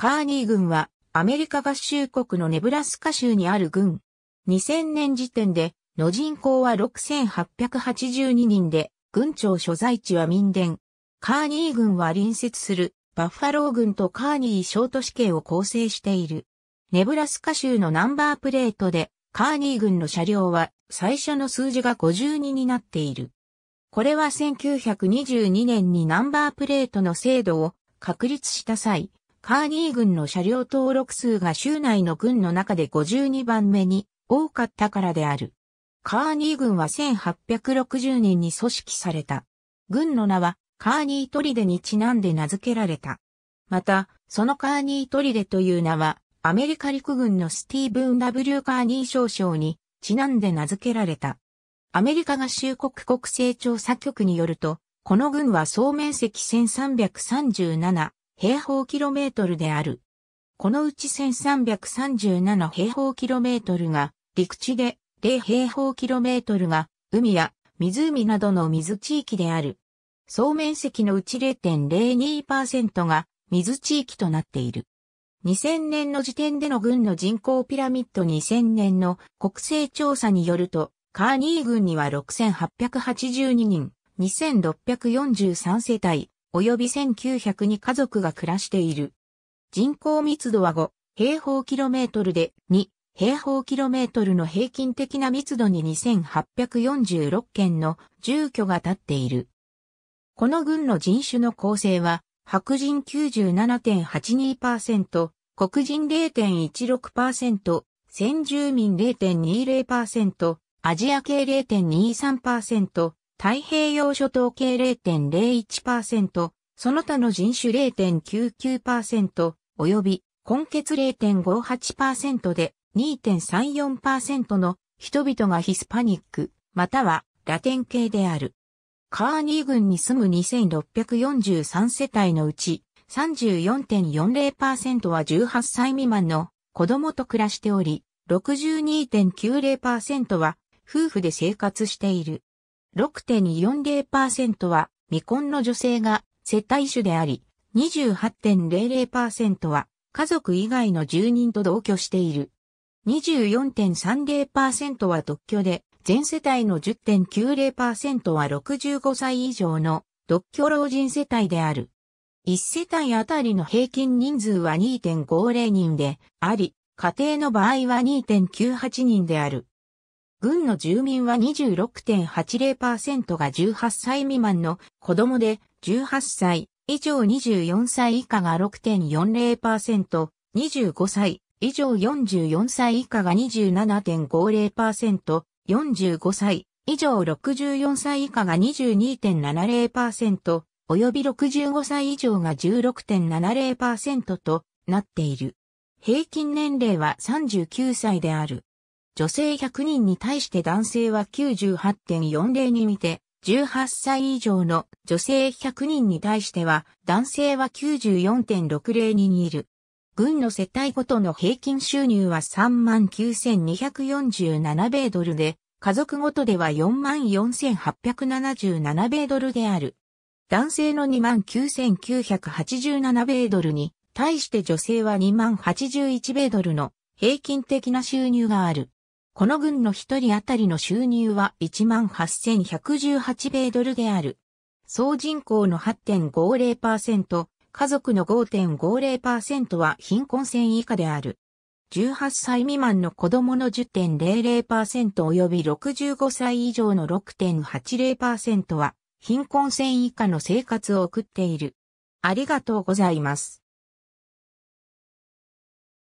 カーニー軍はアメリカ合衆国のネブラスカ州にある軍。2000年時点での人口は6882人で、軍庁所在地は民伝。カーニー軍は隣接するバッファロー軍とカーニー小都市計を構成している。ネブラスカ州のナンバープレートでカーニー軍の車両は最初の数字が52になっている。これは1922年にナンバープレートの制度を確立した際、カーニー軍の車両登録数が州内の軍の中で52番目に多かったからである。カーニー軍は1860年に組織された。軍の名はカーニートリデにちなんで名付けられた。また、そのカーニートリデという名は、アメリカ陸軍のスティーブン・ W・ カーニー少将にちなんで名付けられた。アメリカ合衆国国勢調査局によると、この軍は総面積1337平方キロメートルである。このうち1337平方キロメートルが陸地で0平方キロメートルが海や湖などの水地域である。総面積のうち0.02%が水地域となっている。2000年の時点での軍の人口ピラミッド2000年の国勢調査によると、カーニー軍には6882人、2643世帯、及び1900に家族が暮らしている。人口密度は5平方キロメートルで2平方キロメートルの平均的な密度に2846件の住居が立っている。この軍の人種の構成は白人97.82%、黒人0.16%、先住民0.20%、アジア系0.23%、太平洋諸島系0.01%、その他の人種0.99%、及び根血0.58%で2.34%の人々がヒスパニック、またはラテン系である。カーニー郡に住む2643世帯のうち34.40%は18歳未満の子供と暮らしており、62.90%は夫婦で生活している。6.40%は未婚の女性が接待主であり、28.00%は家族以外の住人と同居している。24.30%は独居で、全世帯の10.90%は65歳以上の独居老人世帯である。1世帯あたりの平均人数は2.50人であり、家庭の場合は2.98人である。軍の住民は26.80%が18歳未満の子供で、18歳以上24歳以下が6.40%、25歳以上44歳以下が27.50%、45歳以上64歳以下が22.70%、及び65歳以上が16.70%となっている。平均年齢は39歳である。女性100人に対して男性は98.40に見て、18歳以上の女性100人に対しては、男性は94.60に似る。軍の世帯ごとの平均収入は39,247米ドルで、家族ごとでは44,877米ドルである。男性の29,987米ドルに、対して女性は2081米ドルの平均的な収入がある。この軍の一人当たりの収入は18,118米ドルである。総人口の8.50%、家族の5.50%は貧困線以下である。18歳未満の子供の10.00%及び65歳以上の6.80%は貧困線以下の生活を送っている。ありがとうございます。